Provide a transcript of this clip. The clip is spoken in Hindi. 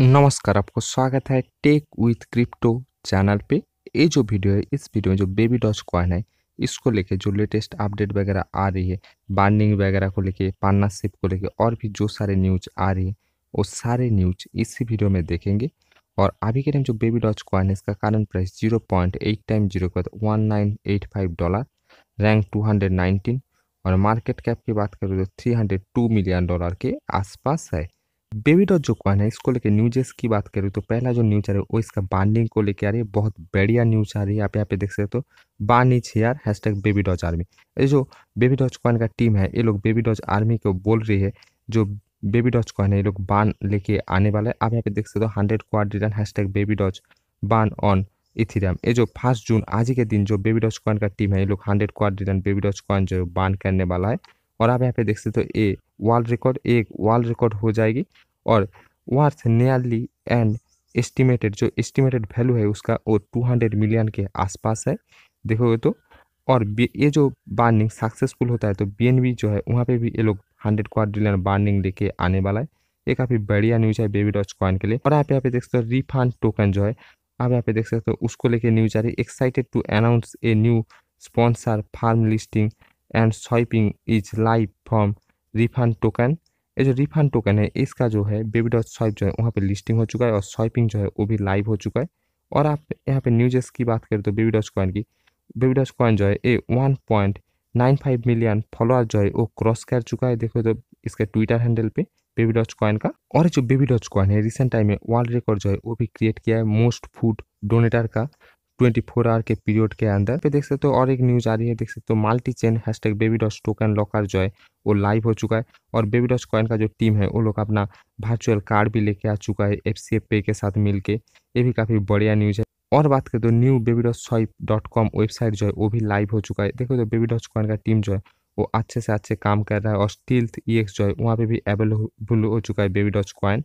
नमस्कार आपको स्वागत है टेक विथ क्रिप्टो चैनल पे ये जो वीडियो है इस वीडियो में जो बेबी डॉच कॉइन है इसको लेके जो लेटेस्ट अपडेट वगैरह आ रही है बार्निंग वगैरह को लेके पार्टनरशिप को लेके और भी जो सारे न्यूज आ रही है वो सारे न्यूज इसी वीडियो में देखेंगे और अभी के टाइम जो बेबी डॉच कॉइन है इसका current price zero point eight time zero का one nine eight five dollar rank two hundred nineteen और मार्केट कैप की बात करें तो three hundred two million dollar के आसपास है बेबी डॉट जो कॉइन है इसको लेके न्यूजेस की बात करें तो पहला जो न्यूज आ रही है वो इसका बॉन्डिंग को लेकर आ रही है बहुत बढ़िया न्यूज आ रही है आप यहाँ पे देख सकते हो बानी छियार hashtag baby doge army ये जो बेबी डॉज कॉइन का टीम है ये लोग बेबी डॉज आर्मी को बोल रही है जो बेबी डॉज कॉइन है ये लोग बान लेके आने वाला है आप यहाँ पे देख सकते हो hundred quadrillion hashtag baby doge burn on Ethereum ये जो फर्स्ट जून आज ही के दिन जो बेबी डॉज कॉइन का टीम है ये लोग हंड्रेड क्वारन बेबी डॉज कॉइन जो बान करने वाला है और आप यहाँ पे देख सकते हो ए वर्ल्ड रिकॉर्ड एक वर्ल्ड रिकॉर्ड हो जाएगी और वर्थ नियरली एंड एस्टिमेटेड जो एस्टिमेटेड वैल्यू है उसका वो टू हंड्रेड मिलियन के आसपास है देखोगे तो और ये जो बार्निंग सक्सेसफुल होता है तो बी जो है वहाँ पे भी ये लोग हंड्रेड क्वाड्रिलियन बार्निंग लेके आने वाला है ये काफ़ी बढ़िया न्यूज़ है बेबी डॉच कॉइन के लिए और आप यहाँ पे देख सकते हो रिफंड टोकन जो है आप यहाँ पे देख सकते हो उसको लेके न्यूज आ रही है excited to announce a new sponsor farm listing and swapping is live from refund token ये जो रिफंड टोकन है इसका जो है बेबी डॉट स्वाइप जो है वहाँ पे लिस्टिंग हो चुका है और स्वाइपिंग जो है वो भी लाइव हो चुका है और आप यहाँ पे न्यूजेस की बात करें तो बेबी डॉट कॉइन की बेबी डॉट कॉइन जो है ये one point nine five million follower जो है वो क्रॉस कर चुका है देखो तो इसके ट्विटर हैंडल पे बेबी डॉच कॉइन का और जो बेबी डॉच कॉइन है रिसेंट टाइम में वर्ल्ड रिकॉर्ड जो है वो भी क्रिएट किया है मोस्ट फूड डोनेटर का ट्वेंटी फोर आवर के पीरियड के अंदर पे देख सकते हो और एक न्यूज़ आ रही है देख सकते हो multi chain hashtag baby doge token locker जो है वो लाइव हो चुका है और बेबी डॉस कॉइन का जो टीम है वो लोग अपना वर्चुअल कार्ड भी लेके आ चुका है एफ सी पे के साथ मिलकर ये भी काफ़ी बढ़िया न्यूज़ है और बात करें तो new baby doge swap dot com website जो है वो भी लाइव हो चुका है देखो तो बेबी डॉस कॉइन का टीम जो है वो अच्छे से अच्छे काम कर रहा है और स्टील्थ ई एक्स जो है वहाँ पे भी अवेलेबल हो चुका है बेबी डॉच कॉइन